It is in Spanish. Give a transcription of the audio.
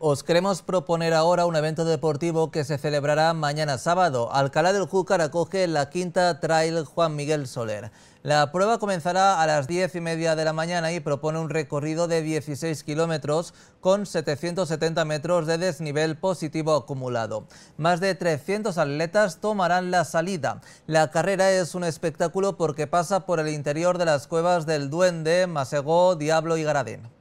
Os queremos proponer ahora un evento deportivo que se celebrará mañana sábado. Alcalá del Júcar acoge la quinta Trail Juan Miguel Soler. La prueba comenzará a las 10 y media de la mañana y propone un recorrido de 16 kilómetros con 770 metros de desnivel positivo acumulado. Más de 300 atletas tomarán la salida. La carrera es un espectáculo porque pasa por el interior de las cuevas del Duende, Masegó, Diablo y Garadín.